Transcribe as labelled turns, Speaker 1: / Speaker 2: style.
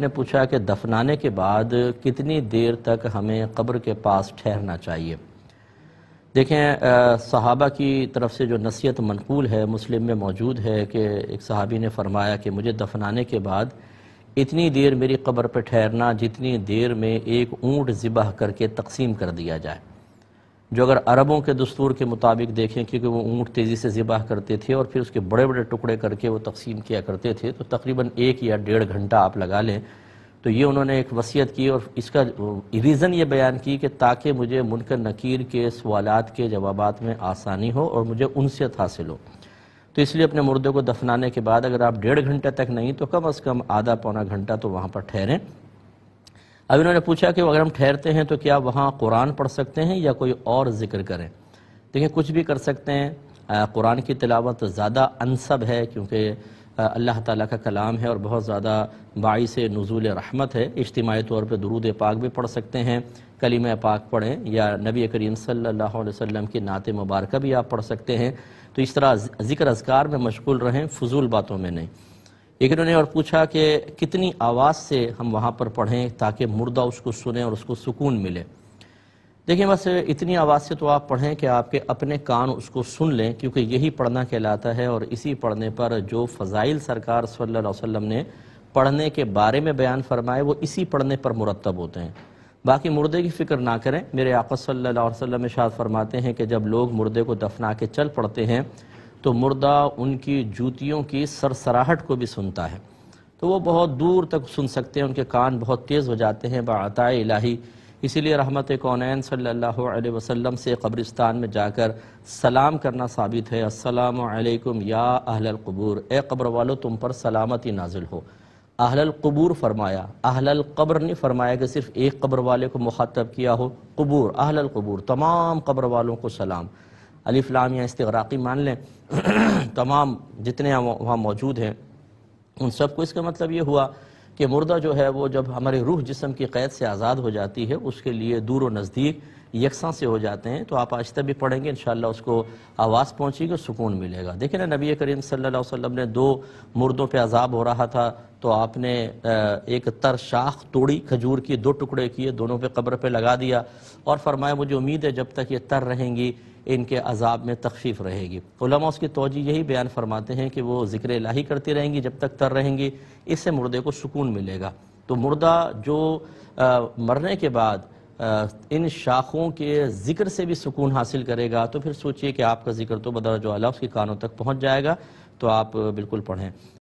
Speaker 1: ने पूछा कि दफनाने के बाद कितनी देर तक हमें कब्र के पास ठहरना चाहिए देखें सहाबा की तरफ से जो नसीहत मनकूल है मुस्लिम में मौजूद है कि एक सहाबी ने फरमाया कि मुझे दफनाने के बाद इतनी देर मेरी कब्र पर ठहरना जितनी देर में एक ऊँट ज़िबह करके तकसीम कर दिया जाए जो अगर अरबों के दस्तूर के मुताबिक देखें क्योंकि वो ऊँट तेज़ी से ज़िबाह करते थे और फिर उसके बड़े बड़े टुकड़े करके वो तकसीम किया करते थे तो तकरीबन एक या डेढ़ घंटा आप लगा लें तो ये उन्होंने एक वसीयत की और इसका रीज़न ये बयान की कि ताकि मुझे मुनकर नकीर के सवाल के जवाब में आसानी हो और मुझे उनसेत हासिल हो तो इसलिए अपने मुर्दे को दफनाने के बाद अगर आप डेढ़ घंटे तक नहीं तो कम अज़ कम आधा पौना घंटा तो वहाँ पर ठहरें अब इन्होंने पूछा कि अगर हम ठहरते हैं तो क्या वहाँ कुरान पढ़ सकते हैं या कोई और जिक्र करें देखिए कुछ भी कर सकते हैं कुरान की तिलावत ज़्यादा अनसब है क्योंकि अल्लाह ताला का कलाम है और बहुत ज़्यादा बाईस नज़ुल रहमत है इज्तमी तौर पर दरूद पाक भी पढ़ सकते हैं कलीम पाक पढ़ें या नबी करीम सल्लल्लाहु अलैहि वसल्लम की नात मुबारक भी आप पढ़ सकते हैं तो इस तरह ज़िक्र अजकार में मशगूल रहें फजूल बातों में नहीं एक इन्होंने और पूछा कि कितनी आवाज़ से हम वहाँ पर पढ़ें ताकि मुर्दा उसको सुने और उसको सुकून मिले देखिए बस इतनी आवाज़ से तो आप पढ़ें कि आपके अपने कान उसको सुन लें क्योंकि यही पढ़ना कहलाता है और इसी पढ़ने पर जो फ़जाइल सरकार सल्ला वसम ने पढ़ने के बारे में बयान फरमाए वो इसी पढ़ने पर मुरतब होते हैं बाकी मुर्दे की फ़िक्र ना करें मेरे आकत सल्ला वसम शाद फरमाते हैं कि जब लोग मुर्दे को दफना के चल पड़ते हैं तो मुर्दा उनकी जूतियों की सरसराहट को भी सुनता है तो वो बहुत दूर तक सुन सकते हैं उनके कान बहुत तेज़ हो जाते हैं बताए इलाही इसीलिए रहमत कौन सल्लल्लाहु अलैहि वसल्लम से कब्रिस्तान में जाकर सलाम करना साबित है असलकम या अहल कबूर ए कब्र वालो तुम पर सलामती नाजिल हो अहल कबूर फरमाया अहल कब्र ने फरमाया कि सिर्फ एक कब्र वाले को मुखातब किया हो कबूर अहलल कबूर तमाम कब्र वालों को सलाम अलीफ़लाम या इस्तराक़ी मान लें तमाम जितने वहाँ मौजूद हैं उन सबको इसका मतलब ये हुआ कि मुर्दा जो है वो जब हमारी रूह जिसम की क़ैद से आज़ाद हो जाती है उसके लिए दूर व नज़दीक यकसा से हो जाते हैं तो आप आहिस्ता भी पढ़ेंगे इन उसको आवाज़ पहुँचेगी और सुकून मिलेगा देखें ना नबी करीम सल्ला वसम ने दो मुर्दों पर अजाब हो रहा था तो आपने एक तर शाख तोड़ी खजूर की दो टुकड़े किए दोनों पे कब्र पे लगा दिया और फरमाया मुझे उम्मीद है जब तक ये तर रहेंगी इनके अजाब में तकफीफ़ रहेगी उलमा उसकी तोजी यही बयान फरमाते हैं कि वो ज़िक्र लाही करती रहेंगी जब तक तर रहेंगी इससे मुर्दे को सुकून मिलेगा तो मुर्दा जो आ, मरने के बाद इन शाखों के ज़िक्र से भी सुकून हासिल करेगा तो फिर सोचिए कि आपका ज़िक्र तो जो अला उसके कानों तक पहुँच जाएगा तो आप बिल्कुल पढ़ें